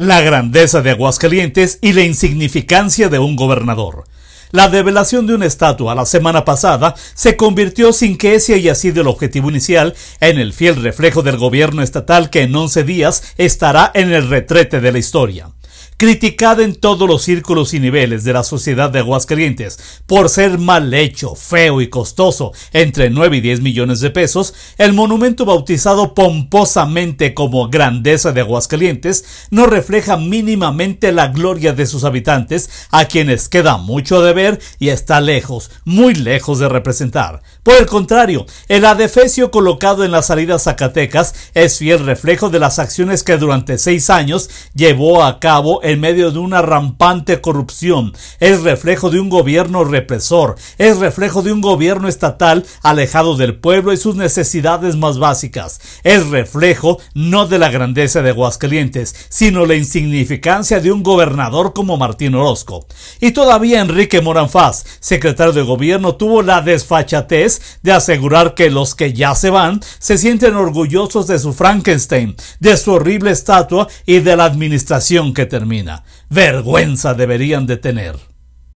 La grandeza de Aguascalientes y la insignificancia de un gobernador. La develación de una estatua la semana pasada se convirtió sin que ese haya sido el objetivo inicial en el fiel reflejo del gobierno estatal que en 11 días estará en el retrete de la historia criticada en todos los círculos y niveles de la sociedad de Aguascalientes por ser mal hecho, feo y costoso, entre 9 y 10 millones de pesos, el monumento bautizado pomposamente como Grandeza de Aguascalientes no refleja mínimamente la gloria de sus habitantes, a quienes queda mucho de ver y está lejos, muy lejos de representar. Por el contrario, el adefesio colocado en las salidas Zacatecas es fiel reflejo de las acciones que durante seis años llevó a cabo en medio de una rampante corrupción, es reflejo de un gobierno represor, es reflejo de un gobierno estatal alejado del pueblo y sus necesidades más básicas, es reflejo no de la grandeza de Aguascalientes, sino la insignificancia de un gobernador como Martín Orozco. Y todavía Enrique Faz, secretario de gobierno, tuvo la desfachatez de asegurar que los que ya se van se sienten orgullosos de su Frankenstein, de su horrible estatua y de la administración que termina. Vergüenza deberían de tener.